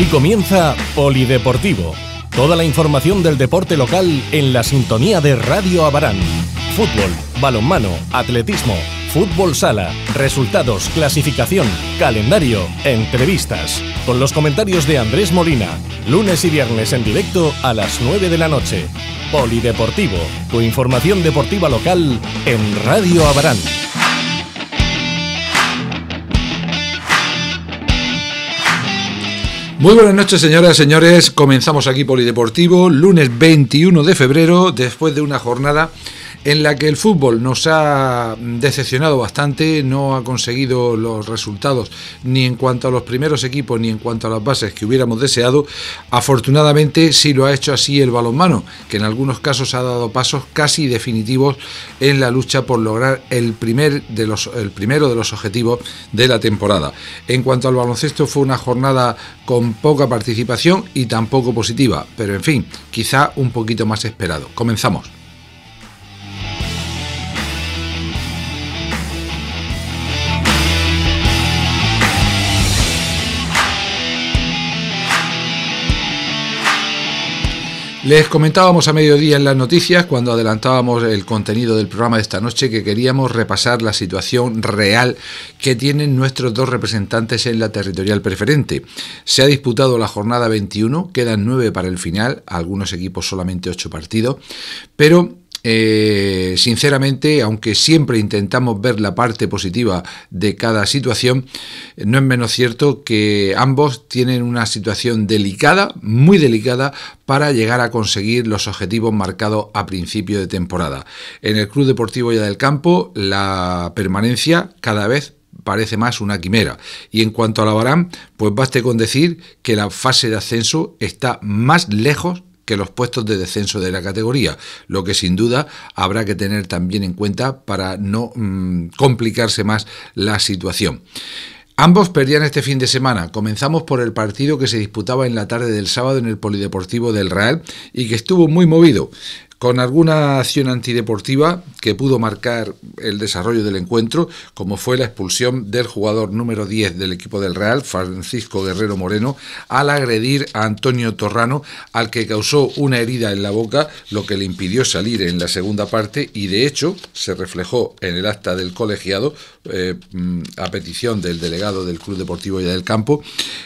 Y comienza Polideportivo. Toda la información del deporte local en la sintonía de Radio Abarán. Fútbol, balonmano, atletismo, fútbol sala, resultados, clasificación, calendario, entrevistas. Con los comentarios de Andrés Molina, lunes y viernes en directo a las 9 de la noche. Polideportivo, tu información deportiva local en Radio Abarán. Muy buenas noches, señoras y señores. Comenzamos aquí Polideportivo, lunes 21 de febrero, después de una jornada en la que el fútbol nos ha decepcionado bastante, no ha conseguido los resultados ni en cuanto a los primeros equipos ni en cuanto a las bases que hubiéramos deseado. Afortunadamente sí lo ha hecho así el balonmano, que en algunos casos ha dado pasos casi definitivos en la lucha por lograr el, primer de los, el primero de los objetivos de la temporada. En cuanto al baloncesto fue una jornada con poca participación y tampoco positiva, pero en fin, quizá un poquito más esperado. Comenzamos. Les comentábamos a mediodía en las noticias, cuando adelantábamos el contenido del programa de esta noche, que queríamos repasar la situación real que tienen nuestros dos representantes en la territorial preferente. Se ha disputado la jornada 21, quedan nueve para el final, algunos equipos solamente ocho partidos, pero eh, sinceramente, aunque siempre intentamos ver la parte positiva de cada situación, no es menos cierto que ambos tienen una situación delicada, muy delicada, para llegar a conseguir los objetivos marcados a principio de temporada. En el Club Deportivo Ya del Campo, la permanencia cada vez parece más una quimera. Y en cuanto a la Barán, pues baste con decir que la fase de ascenso está más lejos que los puestos de descenso de la categoría, lo que sin duda habrá que tener también en cuenta para no mm, complicarse más la situación. Ambos perdían este fin de semana. Comenzamos por el partido que se disputaba en la tarde del sábado en el Polideportivo del Real y que estuvo muy movido con alguna acción antideportiva que pudo marcar el desarrollo del encuentro, como fue la expulsión del jugador número 10 del equipo del Real, Francisco Guerrero Moreno, al agredir a Antonio Torrano, al que causó una herida en la boca, lo que le impidió salir en la segunda parte y de hecho se reflejó en el acta del colegiado, eh, mm, a petición del delegado del Club Deportivo y del Campo,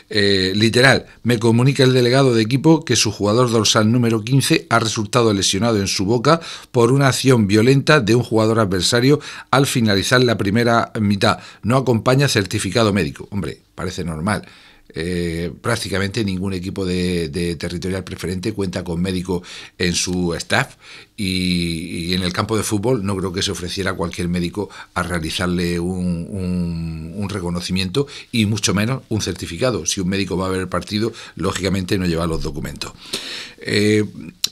eh, literal, me comunica el delegado de equipo que su jugador dorsal número 15 ha resultado lesionado en su boca por una acción violenta de un jugador adversario al finalizar la primera mitad. No acompaña certificado médico. Hombre, parece normal. Eh, prácticamente ningún equipo de, territorial preferente cuenta con médico en su staff y, en el campo de fútbol no creo que se ofreciera a cualquier médico a realizarle un, reconocimiento y mucho menos un certificado. Si un médico va a ver el partido, lógicamente no lleva los documentos. Eh,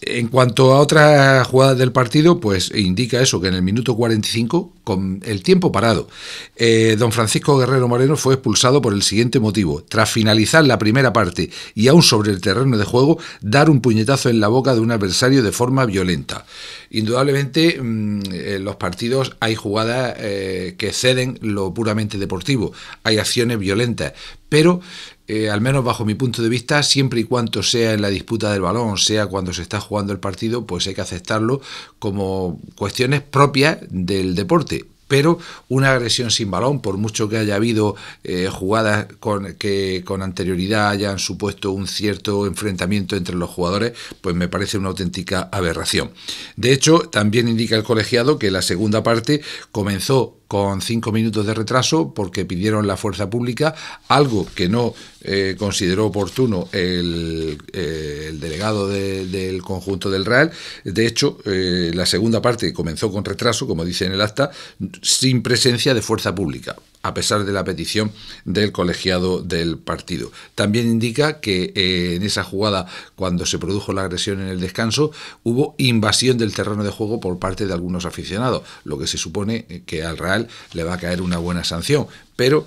en cuanto a otras jugadas del partido, pues indica eso, que en el minuto 45, con el tiempo parado, eh, don Francisco Guerrero Moreno fue expulsado por el siguiente motivo. Tras finalizar la primera parte y aún sobre el terreno de juego, dar un puñetazo en la boca de un adversario de forma violenta. Indudablemente, mm, en eh, los partidos hay jugadas eh, que exceden lo puramente deportivo, hay acciones violentas, pero eh, al menos bajo mi punto de vista, siempre y cuanto sea en la disputa del balón, sea cuando se está jugando el partido, pues hay que aceptarlo como cuestiones propias del deporte pero una agresión sin balón, por mucho que haya habido eh, jugadas que con anterioridad hayan supuesto un cierto enfrentamiento entre los jugadores, pues me parece una auténtica aberración. De hecho, también indica el colegiado que la segunda parte comenzó con cinco minutos de retraso porque pidieron la fuerza pública, algo que no eh, consideró oportuno el, eh, delegado del conjunto del Real. De hecho, eh, la segunda parte comenzó con retraso, como dice en el acta, sin presencia de fuerza pública a pesar de la petición del colegiado del partido. También indica que eh, en esa jugada, cuando se produjo la agresión en el descanso, hubo invasión del terreno de juego por parte de algunos aficionados, lo que se supone eh, que al Real le va a caer una buena sanción. Pero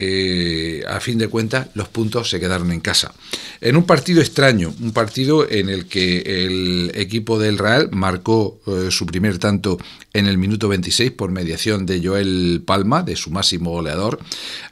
eh, a fin de cuentas, los puntos se quedaron en casa. En un partido extraño, un partido en el que el equipo del Real marcó eh, su primer tanto en el minuto 26 por mediación de Joel Palma, de su máximo goleador.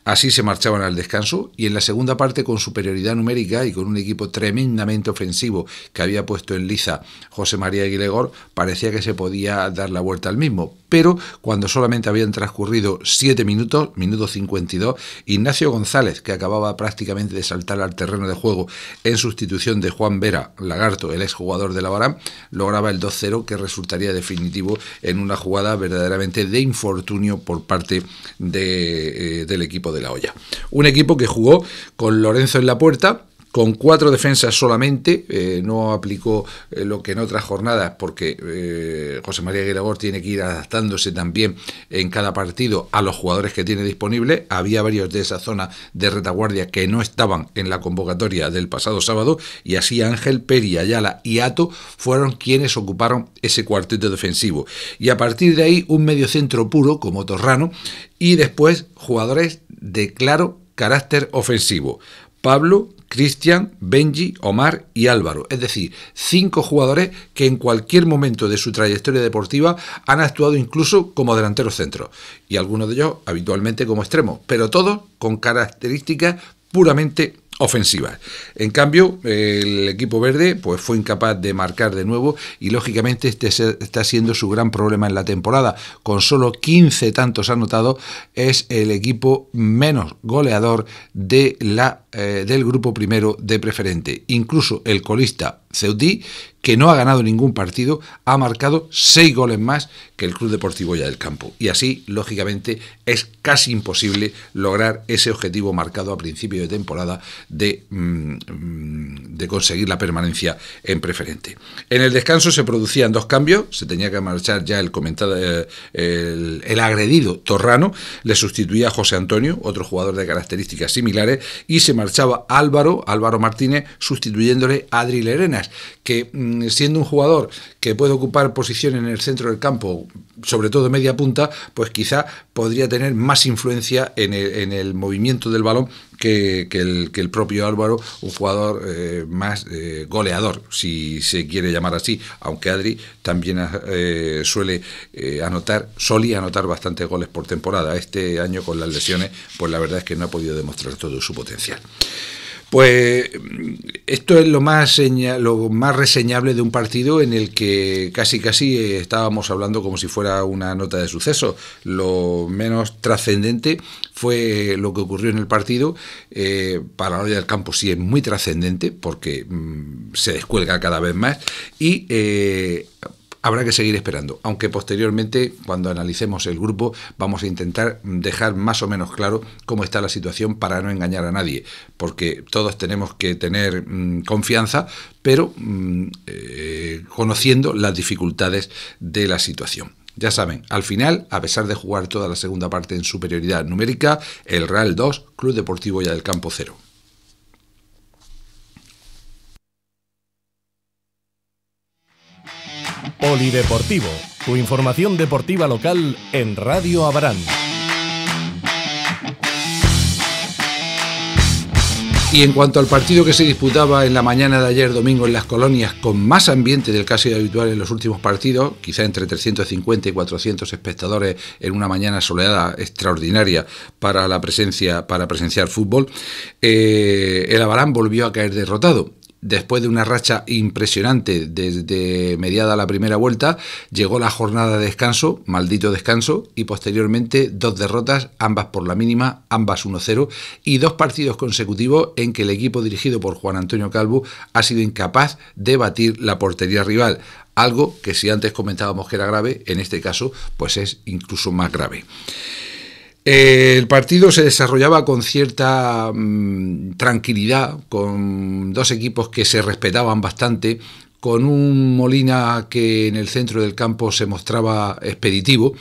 Así se marchaban al descanso y en la segunda parte, con superioridad numérica y con un equipo tremendamente ofensivo que había puesto en liza José María Aguilegor, parecía que se podía dar la vuelta al mismo. Pero cuando solamente habían transcurrido 7 minutos, minuto 52, Ignacio González, que acababa prácticamente de saltar al terreno de juego en sustitución de Juan Vera Lagarto, el exjugador de la Barán, lograba el 2-0 que resultaría definitivo en una jugada verdaderamente de infortunio por parte eh, del equipo de la olla. Un equipo que jugó con Lorenzo en la puerta, con cuatro defensas solamente, eh, no aplicó eh, lo que en otras jornadas, porque eh, José María Guilagor tiene que ir adaptándose también en cada partido a los jugadores que tiene disponible. Había varios de esa zona de retaguardia que no estaban en la convocatoria del pasado sábado, y así Ángel, Peri, Ayala y Ato fueron quienes ocuparon ese cuarteto defensivo. Y a partir de ahí, un medio centro puro como Torrano, y después jugadores de claro carácter ofensivo. Pablo, Cristian, Benji, Omar y Álvaro. Es decir, cinco jugadores que en cualquier momento de su trayectoria deportiva han actuado incluso como delanteros centros y algunos de ellos habitualmente como extremos, pero todos con características puramente ofensivas. En cambio, el equipo verde pues, fue incapaz de marcar de nuevo y lógicamente este está siendo su gran problema en la temporada. Con solo 15 tantos anotados es el equipo menos goleador de la, eh, del grupo primero de preferente. Incluso el colista Ceutí, que no ha ganado ningún partido, ha marcado seis goles más que el Club Deportivo Ya del Campo. Y así, lógicamente, es casi imposible lograr ese objetivo marcado a principio de temporada mm, de, conseguir la permanencia en preferente. En el descanso se producían dos cambios, se tenía que marchar ya el comentado, eh, el, agredido Torrano, le sustituía a José Antonio, otro jugador de características similares, y se marchaba Álvaro, Álvaro Martínez, sustituyéndole a Adri Lerena que mm, siendo un jugador que puede ocupar posición en el centro del campo, sobre todo media punta, pues quizá podría tener más influencia en el, movimiento del balón que, el, propio Álvaro, un jugador eh, más eh, goleador, si se quiere llamar así, aunque Adri también eh, suele anotar, solía anotar bastantes goles por temporada. Este año con las lesiones, pues la verdad es que no ha podido demostrar todo su potencial. Pues mm, esto es lo más, lo más reseñable de un partido en el que casi casi eh, estábamos hablando como si fuera una nota de suceso. Lo menos trascendente fue lo que ocurrió en el partido. Eh, para la del campo sí es muy trascendente porque mm, se descuelga cada vez más y eh, habrá que seguir esperando, aunque posteriormente, cuando analicemos el grupo, vamos a intentar dejar más o menos claro cómo está la situación para no engañar a nadie, porque todos tenemos que tener mm, confianza, pero mm, eh, conociendo las dificultades de la situación. Ya saben, al final, a pesar de jugar toda la segunda parte en superioridad numérica, el Real 2, Club Deportivo Ya del Campo 0. Polideportivo, tu información deportiva local en Radio Abarán. Y en cuanto al partido que se disputaba en la mañana de ayer domingo en las colonias, con más ambiente del casi habitual en los últimos partidos, quizá entre 350 y 400 espectadores en una mañana soleada extraordinaria para la presencia para presenciar fútbol, eh, el Abarán volvió a caer derrotado después de una racha impresionante desde mediada la primera vuelta, llegó la jornada de descanso, maldito descanso, y posteriormente dos derrotas, ambas por la mínima, ambas 1-0, y dos partidos consecutivos en que el equipo dirigido por Juan Antonio Calvo ha sido incapaz de batir la portería rival. Algo que si antes comentábamos que era grave, en este caso pues es incluso más grave. Eh, el partido se desarrollaba con cierta mm, tranquilidad, con dos equipos que se respetaban bastante, con un Molina que en el centro del campo se mostraba expeditivo,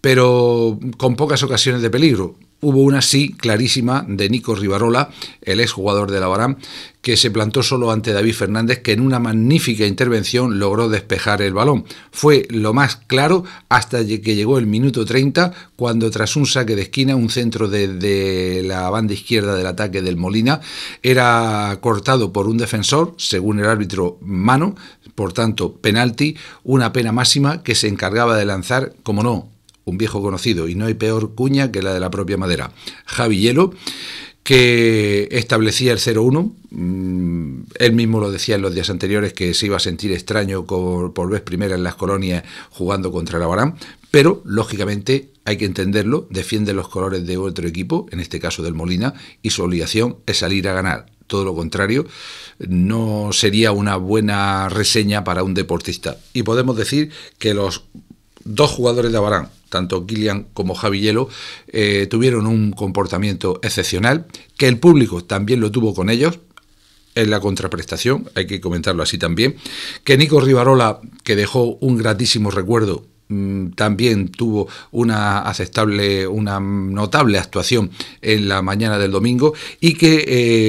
pero con pocas ocasiones de peligro. Hubo una sí clarísima de Nico Rivarola, el exjugador de la Barán, que se plantó solo ante David Fernández, que en una magnífica intervención logró despejar el balón. Fue lo más claro hasta que llegó el minuto 30, cuando tras un saque de esquina, un centro de, de la banda izquierda del ataque del Molina, era cortado por un defensor, según el árbitro mano, por tanto penalti, una pena máxima que se encargaba de lanzar, como no, un viejo conocido, y no hay peor cuña que la de la propia madera, Javi Hielo, que establecía el 0-1. Mm, él mismo lo decía en los días anteriores que se iba a sentir extraño por, vez primera en las colonias jugando contra el Barán, pero lógicamente hay que entenderlo, defiende los colores de otro equipo, en este caso del Molina, y su obligación es salir a ganar. Todo lo contrario, no sería una buena reseña para un deportista. Y podemos decir que los dos jugadores de Abarán, tanto Gillian como Javi eh, tuvieron un comportamiento excepcional, que el público también lo tuvo con ellos, en la contraprestación, hay que comentarlo así también, que Nico Rivarola, que dejó un gratísimo recuerdo Mm, también tuvo una aceptable, una notable actuación en la mañana del domingo y que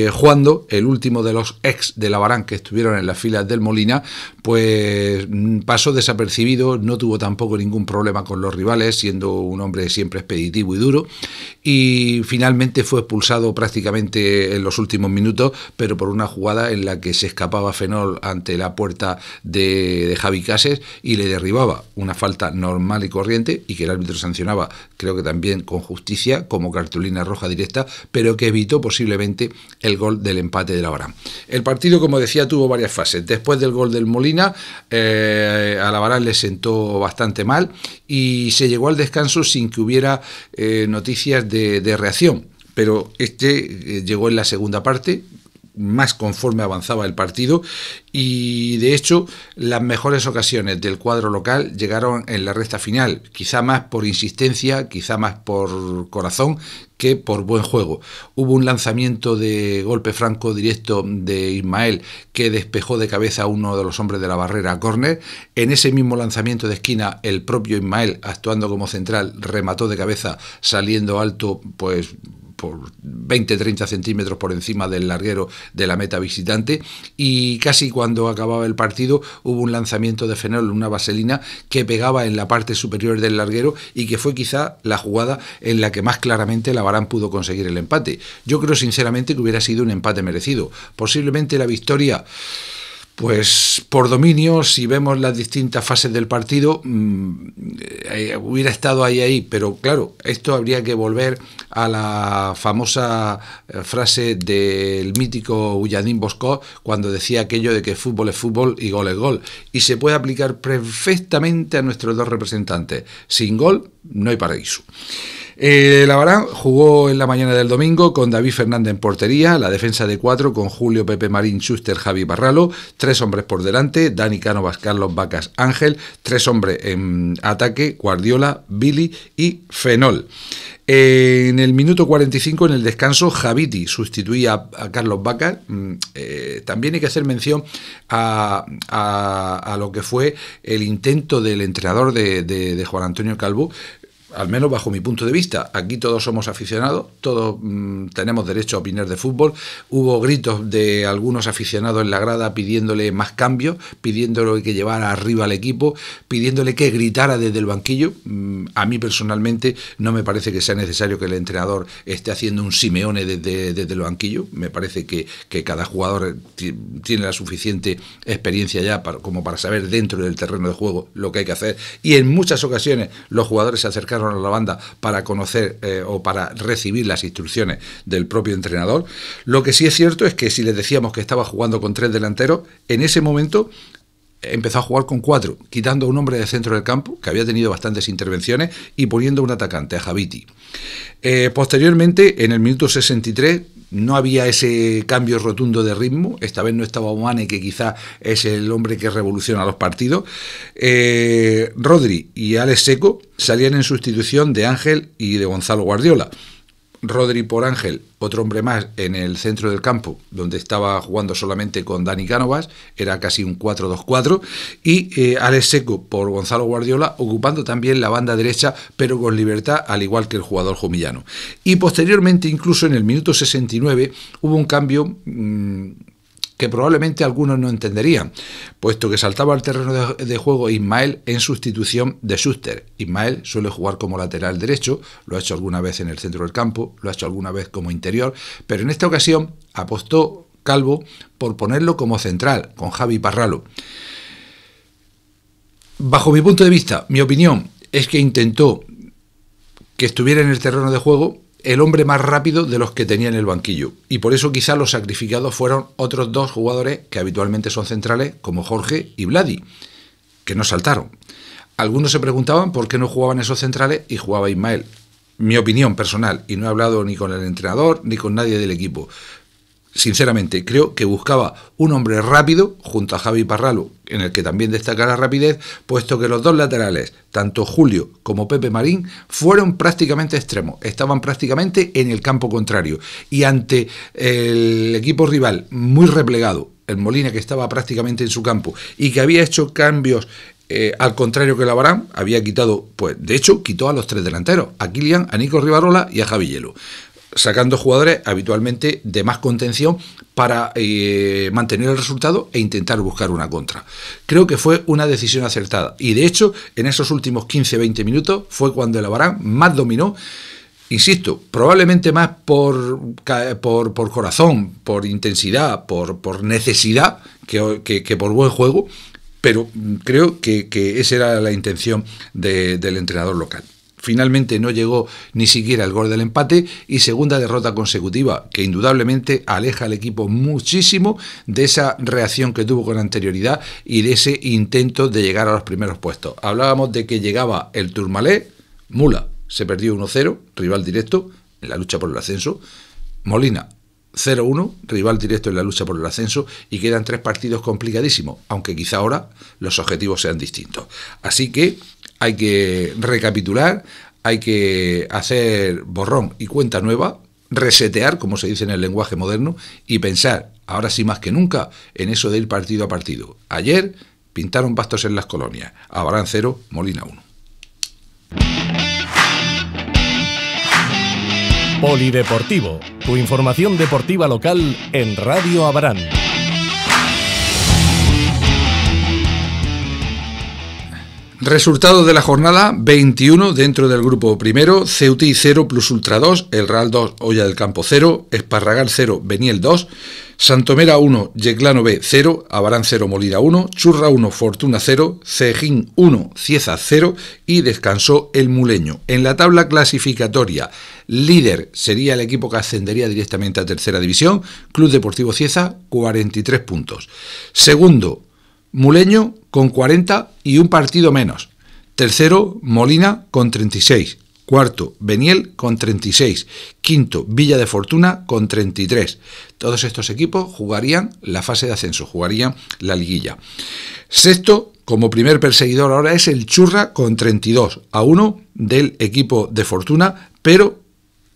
eh, Juando, el último de los ex de la Barán que estuvieron en las filas del Molina, pues mm, pasó desapercibido, no tuvo tampoco ningún problema con los rivales, siendo un hombre siempre expeditivo y duro, y finalmente fue expulsado prácticamente en los últimos minutos, pero por una jugada en la que se escapaba Fenol ante la puerta de, de Javi Cases y le derribaba una falta normal y corriente y que el árbitro sancionaba, creo que también con justicia, como cartulina roja directa, pero que evitó posiblemente el gol del empate de la Barán. El partido, como decía, tuvo varias fases. Después del gol del Molina, eh, a la Barán le sentó bastante mal y se llegó al descanso sin que hubiera eh, noticias de reacción pero este eh, llegó en la segunda parte, más conforme avanzaba el partido y de hecho las mejores ocasiones del cuadro local llegaron en la recta final, quizá más por insistencia, quizá más por corazón que por buen juego. Hubo un lanzamiento de golpe franco directo de Ismael que despejó de cabeza a uno de los hombres de la barrera corner. En ese mismo lanzamiento de esquina, el propio Ismael, actuando como central, remató de cabeza saliendo alto, pues por 20-30 centímetros por encima del larguero de la meta visitante y casi cuando acababa el partido hubo un lanzamiento de Fenol, una vaselina que pegaba en la parte superior del larguero y que fue quizá la jugada en la que más claramente la Barán pudo conseguir el empate. Yo creo sinceramente que hubiera sido un empate merecido. Posiblemente la victoria pues por dominio, si vemos las distintas fases del partido, mm, eh, hubiera estado ahí, ahí, pero claro, esto habría que volver a la famosa eh, frase del mítico Ulladín Bosco cuando decía aquello de que fútbol es fútbol y gol es gol, y se puede aplicar perfectamente a nuestros dos representantes. Sin gol no hay paraíso. Eh, la jugó en la mañana del domingo con David Fernández en portería, la defensa de cuatro con Julio Pepe Marín, Schuster, Javi Barralo, tres hombres por delante, Dani Cánovas, Carlos Vacas, Ángel, tres hombres en ataque, Guardiola, Billy y Fenol. Eh, en el minuto 45, en el descanso, Javiti sustituía a Carlos Vacas. Mm, eh, también hay que hacer mención a, lo que fue el intento del entrenador de, de Juan Antonio Calvo al menos bajo mi punto de vista, aquí todos somos aficionados, todos mm, tenemos derecho a opinar de fútbol. Hubo gritos de algunos aficionados en la grada pidiéndole más cambios, pidiéndole que llevara arriba al equipo, pidiéndole que gritara desde el banquillo. Mm, a mí personalmente no me parece que sea necesario que el entrenador esté haciendo un Simeone desde, desde el banquillo. Me parece que, cada jugador tiene la suficiente experiencia ya para, como para saber dentro del terreno de juego lo que hay que hacer. Y en muchas ocasiones los jugadores se acercan a la banda para conocer eh, o para recibir las instrucciones del propio entrenador. Lo que sí es cierto es que si les decíamos que estaba jugando con tres delanteros, en ese momento empezó a jugar con cuatro, quitando a un hombre de centro del campo, que había tenido bastantes intervenciones, y poniendo un atacante, a Javiti. Eh, posteriormente, en el minuto 63, no había ese cambio rotundo de ritmo. Esta vez no estaba Omane, que quizá es el hombre que revoluciona los partidos. Eh, Rodri y Alex Seco salían en sustitución de Ángel y de Gonzalo Guardiola. Rodri por Ángel, otro hombre más en el centro del campo, donde estaba jugando solamente con Dani Cánovas, era casi un 4-2-4, y eh, Alex Seco por Gonzalo Guardiola, ocupando también la banda derecha, pero con libertad, al igual que el jugador jumillano. Y posteriormente, incluso en el minuto 69, hubo un cambio... Mm, que probablemente algunos no entenderían, puesto que saltaba al terreno de, juego Ismael en sustitución de Schuster. Ismael suele jugar como lateral derecho, lo ha hecho alguna vez en el centro del campo, lo ha hecho alguna vez como interior, pero en esta ocasión apostó Calvo por ponerlo como central, con Javi Parralo. Bajo mi punto de vista, mi opinión es que intentó que estuviera en el terreno de juego el hombre más rápido de los que tenía en el banquillo. Y por eso quizá los sacrificados fueron otros dos jugadores que habitualmente son centrales, como Jorge y Vladi, que no saltaron. Algunos se preguntaban por qué no jugaban esos centrales y jugaba Ismael. Mi opinión personal, y no he hablado ni con el entrenador ni con nadie del equipo, sinceramente, creo que buscaba un hombre rápido junto a Javi Parralo, en el que también destaca la rapidez, puesto que los dos laterales, tanto Julio como Pepe Marín, fueron prácticamente extremos, estaban prácticamente en el campo contrario. Y ante el equipo rival muy replegado, el Molina que estaba prácticamente en su campo y que había hecho cambios eh, al contrario que Barán, había quitado, pues de hecho, quitó a los tres delanteros, a Kylian, a Nico Rivarola y a Javi Hielo sacando jugadores habitualmente de más contención para eh, mantener el resultado e intentar buscar una contra. Creo que fue una decisión acertada y de hecho en esos últimos 15-20 minutos fue cuando el Abarán más dominó. Insisto, probablemente más por, por, corazón, por intensidad, por, por necesidad que, por buen juego, pero creo que, esa era la intención del entrenador local. Finalmente no llegó ni siquiera el gol del empate y segunda derrota consecutiva, que indudablemente aleja al equipo muchísimo de esa reacción que tuvo con anterioridad y de ese intento de llegar a los primeros puestos. Hablábamos de que llegaba el Turmalé, Mula se perdió 1-0, rival directo en la lucha por el ascenso, Molina 0-1, rival directo en la lucha por el ascenso, y quedan tres partidos complicadísimos, aunque quizá ahora los objetivos sean distintos. Así que hay que recapitular, hay que hacer borrón y cuenta nueva, resetear, como se dice en el lenguaje moderno, y pensar, ahora sí más que nunca, en eso de ir partido a partido. Ayer pintaron pastos en las colonias, Abarán 0, Molina 1. Polideportivo, tu información deportiva local en Radio Abarán. Resultados de la jornada 21 dentro del grupo primero, Ceuti 0 plus Ultra 2, El Real 2, Olla del Campo 0, Esparragal 0, Beniel 2, Santomera 1, Yeclano B 0, Abarán 0, Molida 1, Churra 1, Fortuna 0, Cejín 1, Cieza 0 y descansó el Muleño. En la tabla clasificatoria, líder sería el equipo que ascendería directamente a tercera división, Club Deportivo Cieza 43 puntos. Segundo, Muleño con 40 y un partido menos. Tercero, Molina con 36. Cuarto, Beniel con 36. Quinto, Villa de Fortuna con 33. Todos estos equipos jugarían la fase de ascenso, jugarían la liguilla. Sexto, como primer perseguidor ahora es el Churra con 32 a 1 del equipo de Fortuna, pero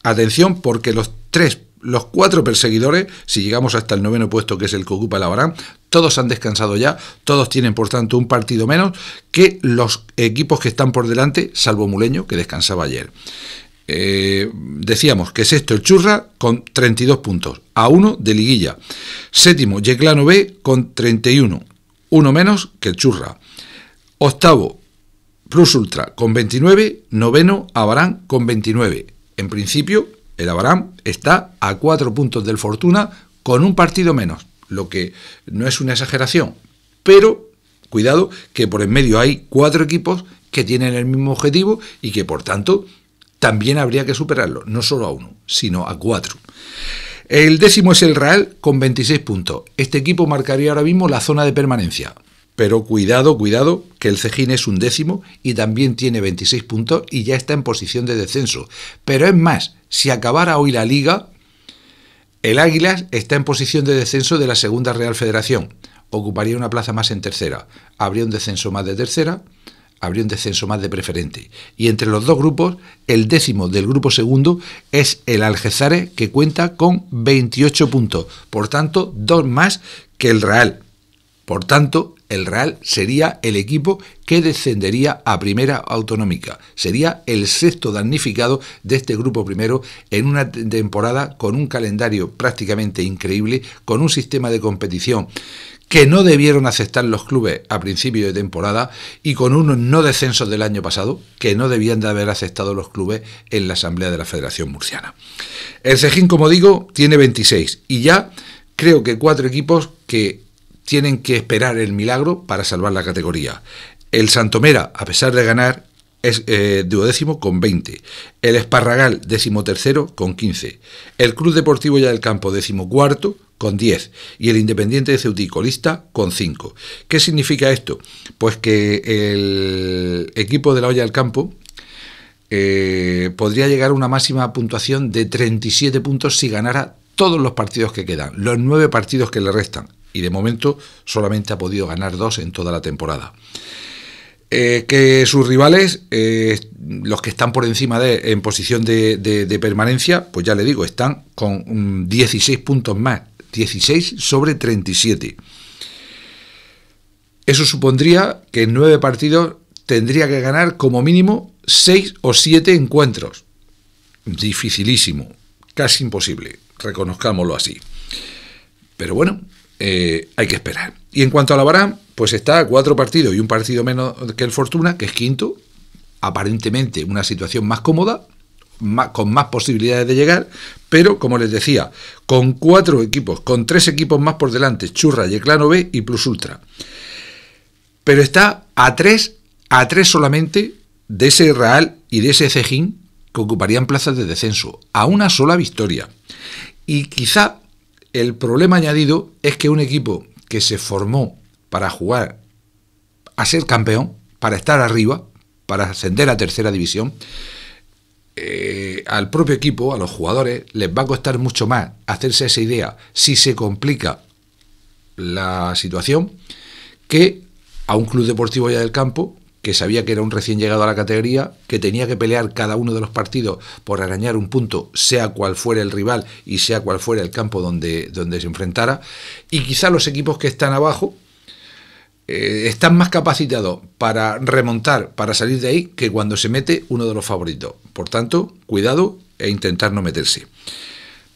Atención porque los tres, los cuatro perseguidores, si llegamos hasta el noveno puesto que es el que ocupa el Barán, todos han descansado ya, todos tienen por tanto un partido menos que los equipos que están por delante, salvo Muleño que descansaba ayer. Eh, decíamos que es esto, el Churra con 32 puntos, a uno de liguilla. Séptimo, Yeclano B con 31, uno menos que el Churra. Octavo, Plus Ultra con 29, noveno, Abarán con 29 en principio, el Abraham está a cuatro puntos del Fortuna con un partido menos, lo que no es una exageración. Pero, cuidado, que por en medio hay cuatro equipos que tienen el mismo objetivo y que, por tanto, también habría que superarlo, no solo a uno, sino a cuatro. El décimo es el Real con 26 puntos. Este equipo marcaría ahora mismo la zona de permanencia. Pero cuidado, cuidado, que el Cejín es un décimo y también tiene 26 puntos y ya está en posición de descenso. Pero es más, si acabara hoy la liga, el Águilas está en posición de descenso de la Segunda Real Federación. Ocuparía una plaza más en tercera. Habría un descenso más de tercera, habría un descenso más de preferente. Y entre los dos grupos, el décimo del grupo segundo es el Algezares, que cuenta con 28 puntos. Por tanto, dos más que el Real. Por tanto, el Real sería el equipo que descendería a primera autonómica. Sería el sexto damnificado de este grupo primero en una temporada con un calendario prácticamente increíble, con un sistema de competición que no debieron aceptar los clubes a principio de temporada y con unos no descensos del año pasado que no debían de haber aceptado los clubes en la Asamblea de la Federación Murciana. El Cejín, como digo, tiene 26 y ya creo que cuatro equipos que tienen que esperar el milagro para salvar la categoría. El Santomera, a pesar de ganar, es eh, duodécimo con 20, el Esparragal decimotercero con 15, el Club Deportivo Ya del Campo decimocuarto con 10 y el Independiente de Ceutico con 5. ¿Qué significa esto? Pues que el equipo de la Olla del Campo eh, podría llegar a una máxima puntuación de 37 puntos si ganara todos los partidos que quedan, los nueve partidos que le restan y de momento solamente ha podido ganar dos en toda la temporada. Eh, que sus rivales, eh, los que están por encima de en posición de, de permanencia, pues ya le digo, están con 16 mm, puntos más, 16 sobre 37. Eso supondría que en nueve partidos tendría que ganar como mínimo 6 o 7 encuentros. Dificilísimo, casi imposible, reconozcámoslo así. Pero bueno, eh, hay que esperar. Y en cuanto a la Barán pues está a cuatro partidos y un partido menos que el Fortuna, que es quinto, aparentemente una situación más cómoda, con más posibilidades de llegar, pero como les decía, con cuatro equipos, con tres equipos más por delante, Churra, Yeclano B y Plus Ultra. Pero está a tres, a tres solamente de ese Real y de ese Cejín que ocuparían plazas de descenso, a una sola victoria. Y quizá el problema añadido es que un equipo que se formó para jugar a ser campeón, para estar arriba, para ascender a tercera división, eh, al propio equipo, a los jugadores, les va a costar mucho más hacerse esa idea si se complica la situación que a un club deportivo ya del campo que sabía que era un recién llegado a la categoría, que tenía que pelear cada uno de los partidos por arañar un punto, sea cual fuera el rival y sea cual fuera el campo donde, donde se enfrentara. Y quizá los equipos que están abajo eh, están más capacitados para remontar, para salir de ahí, que cuando se mete uno de los favoritos. Por tanto, cuidado e intentar no meterse.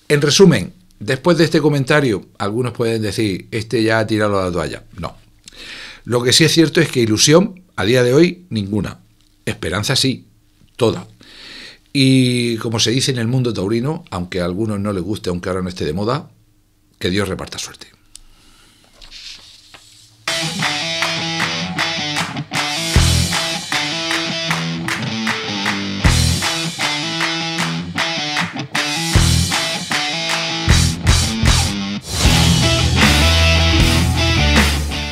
En resumen, después de este comentario, algunos pueden decir, este ya ha tirado la toalla. No. Lo que sí es cierto es que ilusión a día de hoy, ninguna. Esperanza sí, toda. Y como se dice en el mundo taurino, aunque a algunos no les guste, aunque ahora no esté de moda, que Dios reparta suerte.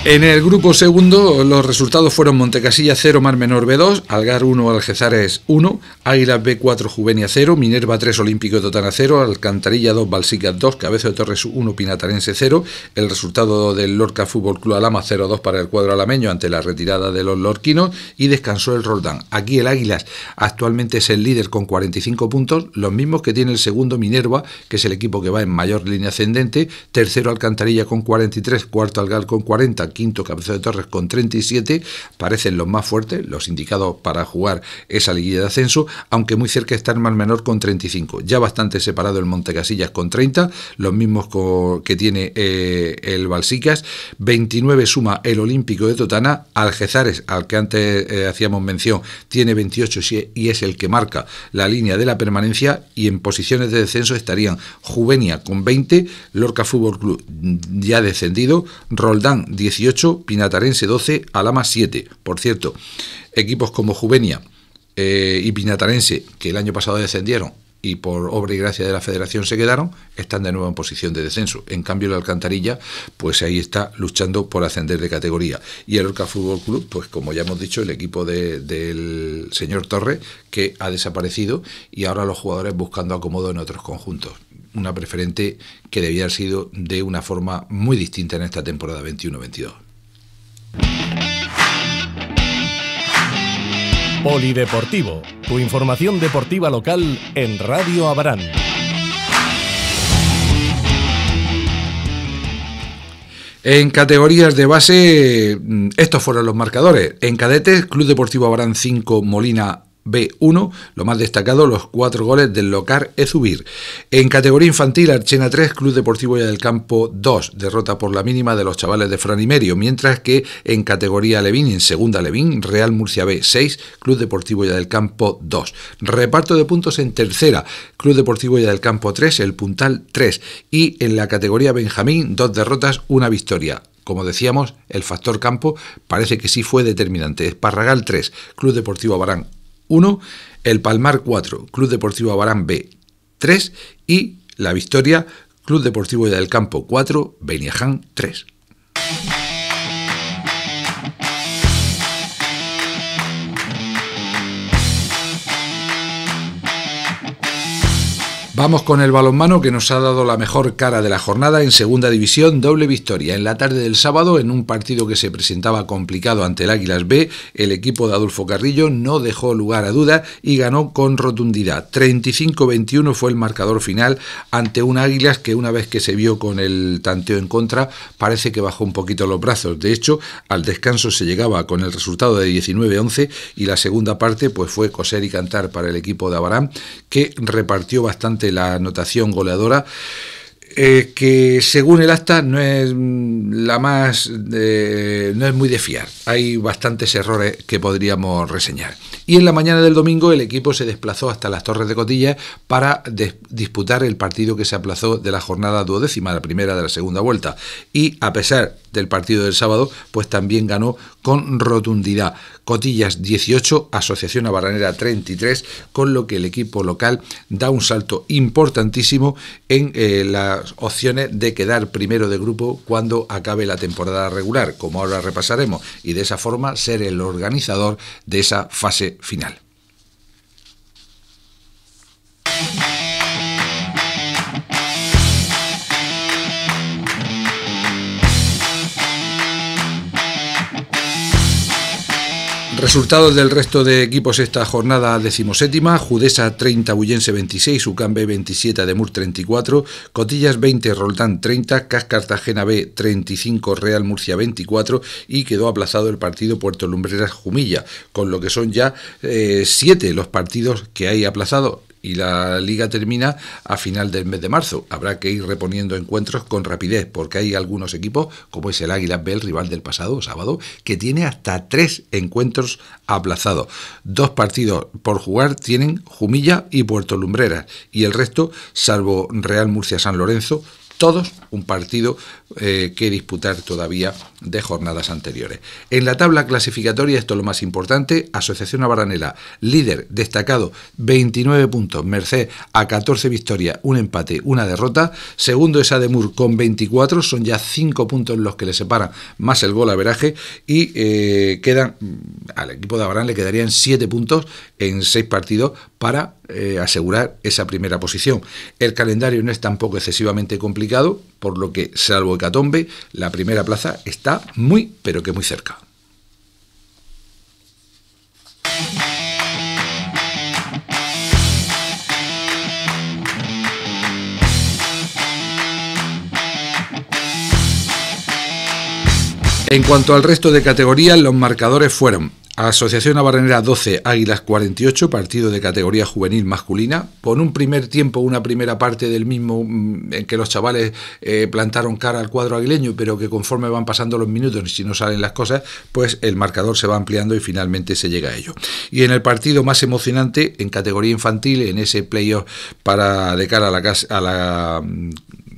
En el grupo segundo, los resultados fueron Montecasilla 0, Mar Menor B2, Algar 1, Algezares 1, Águilas B4, Juvenia 0, Minerva 3, Olímpico Totana 0, Alcantarilla 2, Balsicas 2, Cabezo de Torres 1, Pinatarense 0. El resultado del Lorca Fútbol Club Alama 0-2 para el cuadro alameño ante la retirada de los lorquinos y descansó el Roldán. Aquí el Águilas actualmente es el líder con 45 puntos, los mismos que tiene el segundo Minerva, que es el equipo que va en mayor línea ascendente, tercero Alcantarilla con 43, cuarto Algar con 40, quinto Cabeza de Torres con 37, parecen los más fuertes, los indicados para jugar esa liguilla de ascenso, aunque muy cerca está el Mar Menor con 35, ya bastante separado el Montecasillas con 30, los mismos que tiene eh, el Balsicas, 29 suma el Olímpico de Totana, Algezares, al que antes eh, hacíamos mención, tiene 28 y es el que marca la línea de la permanencia y en posiciones de descenso estarían Juvenia con 20, Lorca Fútbol Club ya descendido, Roldán 18, Pinatarense 12, Alama 7. Por cierto, equipos como Juvenia eh, y Pinatarense, que el año pasado descendieron y por obra y gracia de la federación se quedaron, están de nuevo en posición de descenso. En cambio, la Alcantarilla, pues ahí está luchando por ascender de categoría. Y el Orca Fútbol Club, pues como ya hemos dicho, el equipo del señor Torres, que ha desaparecido y ahora los jugadores buscando acomodo en otros conjuntos una preferente que debía haber sido de una forma muy distinta en esta temporada 21-22. Polideportivo, tu información deportiva local en Radio Abarán. En categorías de base, mm, estos fueron los marcadores. En cadetes, Club Deportivo Abarán 5, Molina B1, lo más destacado, los cuatro goles del local Ezubir. En categoría infantil, Archena 3, Club Deportivo Ya del Campo 2, derrota por la mínima de los chavales de Fran y Merio mientras que en categoría Levín, en segunda Levín, Real Murcia B 6, Club Deportivo Ya del Campo 2. Reparto de puntos en tercera, Club Deportivo Ya del Campo 3, el Puntal 3, y en la categoría Benjamín, dos derrotas, una victoria. Como decíamos, el factor campo parece que sí fue determinante. Esparragal 3, Club Deportivo Barán 1, el Palmar 4, Club Deportivo Abarán B 3 y La Victoria, Club Deportivo del Campo 4, Beniaján 3. Vamos con el balonmano que nos ha dado la mejor cara de la jornada en Segunda División, doble victoria. En la tarde del sábado, en un partido que se presentaba complicado ante el Águilas B, el equipo de Adolfo Carrillo no dejó lugar a duda y ganó con rotundidad. 35-21 fue el marcador final ante un Águilas que una vez que se vio con el tanteo en contra, parece que bajó un poquito los brazos. De hecho, al descanso se llegaba con el resultado de 19-11 y la segunda parte pues fue coser y cantar para el equipo de Abarán, que repartió bastante la anotación goleadora. Eh, que según el acta no es la más eh, no es muy de fiar. Hay bastantes errores que podríamos reseñar. Y en la mañana del domingo el equipo se desplazó hasta las Torres de Cotilla para disputar el partido que se aplazó de la jornada duodécima, la primera de la segunda vuelta. Y a pesar del partido del sábado, pues también ganó con rotundidad. Cotillas 18, Asociación Abaranera 33, con lo que el equipo local da un salto importantísimo en eh, las opciones de quedar primero de grupo cuando acabe la temporada regular, como ahora repasaremos, y de esa forma ser el organizador de esa fase final. Resultados del resto de equipos esta jornada decimoséptima, Judesa 30, Bullense 26, B 27, Ademur 34, Cotillas 20, Roldán 30, Cas Cartagena B 35, Real Murcia 24 y quedó aplazado el partido Puerto Lumbreras Jumilla, con lo que son ya 7 eh, los partidos que hay aplazado y la liga termina a final del mes de marzo. Habrá que ir reponiendo encuentros con rapidez porque hay algunos equipos, como es el Águila B, el rival del pasado sábado, que tiene hasta tres encuentros aplazados. Dos partidos por jugar tienen Jumilla y Puerto Lumbreras y el resto, salvo Real Murcia-San Lorenzo, todos un partido eh, que disputar todavía de jornadas anteriores. En la tabla clasificatoria, esto es lo más importante, Asociación Abaranela, líder destacado, 29 puntos, Merced a 14 victorias, un empate, una derrota, segundo es Ademur con 24, son ya 5 puntos los que le separan, más el gol a veraje, y eh, quedan, mm, al equipo de Abarán le quedarían 7 puntos en 6 partidos para eh, asegurar esa primera posición. El calendario no es tampoco excesivamente complicado, por lo que, salvo Hecatombe, la primera plaza está muy, pero que muy cerca. En cuanto al resto de categorías, los marcadores fueron Asociación Abarrenera 12, Águilas 48, partido de categoría juvenil masculina, con un primer tiempo, una primera parte del mismo mm, en que los chavales eh, plantaron cara al cuadro aguileño, pero que conforme van pasando los minutos y si no salen las cosas, pues el marcador se va ampliando y finalmente se llega a ello. Y en el partido más emocionante, en categoría infantil, en ese playoff para de cara a la, a la mm,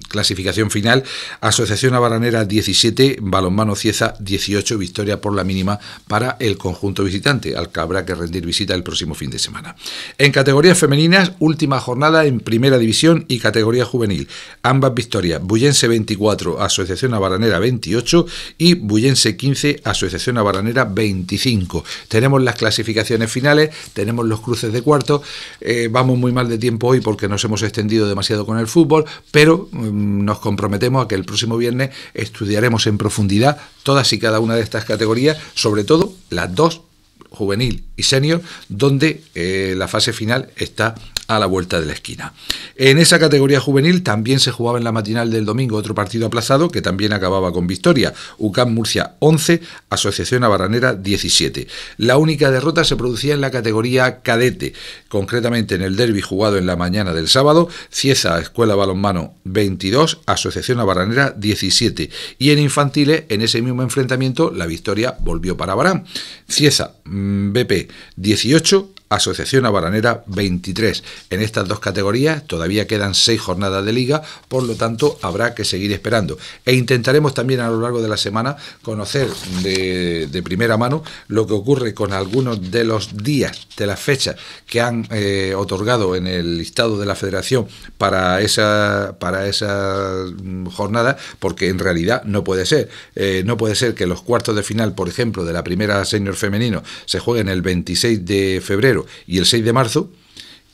clasificación final, Asociación Abaranera 17, Balonmano Cieza 18, victoria por la mínima para el conjunto visitante, al que habrá que rendir visita el próximo fin de semana. En categorías femeninas, última jornada en Primera División y categoría juvenil, ambas victorias, Bullense 24, Asociación Avaranera 28 y Bullense 15, Asociación Abaranera 25. Tenemos las clasificaciones finales, tenemos los cruces de cuarto, eh, vamos muy mal de tiempo hoy porque nos hemos extendido demasiado con el fútbol, pero eh, nos comprometemos a que el próximo viernes estudiaremos en profundidad todas y cada una de estas categorías, sobre todo las dos juvenil y senior, donde eh, la fase final está a la vuelta de la esquina. En esa categoría juvenil también se jugaba en la matinal del domingo otro partido aplazado que también acababa con victoria. UCAM Murcia 11, Asociación Abaranera 17. La única derrota se producía en la categoría cadete, concretamente en el derby jugado en la mañana del sábado, Cieza Escuela Balonmano 22, Asociación Abaranera 17. Y en infantiles, en ese mismo enfrentamiento, la victoria volvió para Barán. Cieza mm, BP 18, Asociación Habanera 23. En estas dos categorías todavía quedan seis jornadas de liga, por lo tanto habrá que seguir esperando. E intentaremos también a lo largo de la semana conocer de, primera mano lo que ocurre con algunos de los días, de las fechas que han eh, otorgado en el listado de la federación para esa, para esa mm, jornada, porque en realidad no puede ser. Eh, no puede ser que los cuartos de final, por ejemplo, de la primera senior femenino se jueguen el 26 de febrero y el 6 de marzo,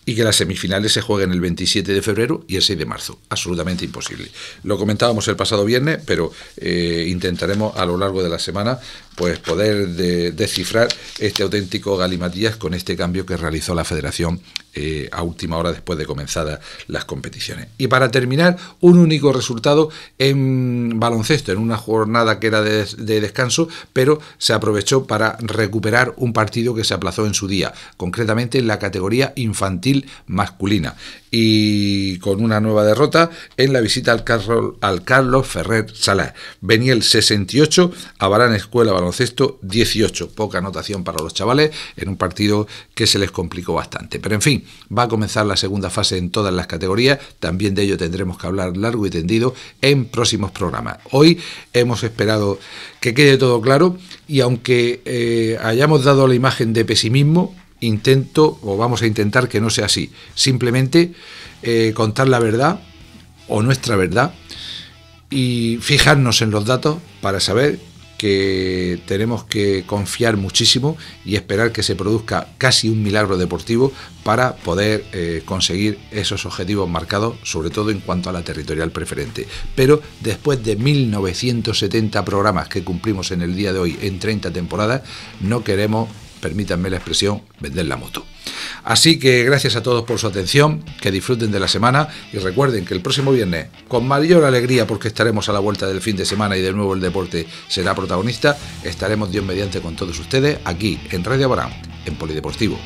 y que las semifinales se jueguen el 27 de febrero y el 6 de marzo. Absolutamente imposible. Lo comentábamos el pasado viernes, pero eh, intentaremos a lo largo de la semana pues poder descifrar este auténtico galimatías con este cambio que realizó la federación eh, a última hora después de comenzadas las competiciones. Y para terminar, un único resultado en baloncesto, en una jornada que era de, descanso, pero se aprovechó para recuperar un partido que se aplazó en su día, concretamente en la categoría infantil masculina. Y con una nueva derrota en la visita al, Carlos, al Carlos Ferrer Salas. Venía el 68 a Barán Escuela baloncesto 18. Poca anotación para los chavales en un partido que se les complicó bastante. Pero en fin, va a comenzar la segunda fase en todas las categorías. También de ello tendremos que hablar largo y tendido en próximos programas. Hoy hemos esperado que quede todo claro y aunque eh, hayamos dado la imagen de pesimismo, intento o vamos a intentar que no sea así. Simplemente eh, contar la verdad o nuestra verdad y fijarnos en los datos para saber que tenemos que confiar muchísimo y esperar que se produzca casi un milagro deportivo para poder eh, conseguir esos objetivos marcados, sobre todo en cuanto a la territorial preferente. Pero después de 1970 programas que cumplimos en el día de hoy en 30 temporadas, no queremos permítanme la expresión, vender la moto. Así que gracias a todos por su atención, que disfruten de la semana y recuerden que el próximo viernes, con mayor alegría porque estaremos a la vuelta del fin de semana y de nuevo el deporte será protagonista, estaremos Dios mediante con todos ustedes aquí en Radio Barán, en Polideportivo.